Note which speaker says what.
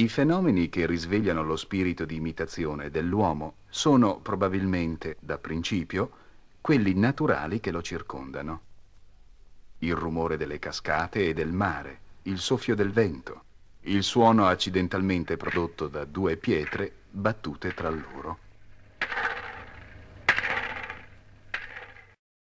Speaker 1: I fenomeni che risvegliano lo spirito di imitazione dell'uomo sono probabilmente, da principio, quelli naturali che lo circondano. Il rumore delle cascate e del mare, il soffio del vento, il suono accidentalmente prodotto da due pietre battute tra loro.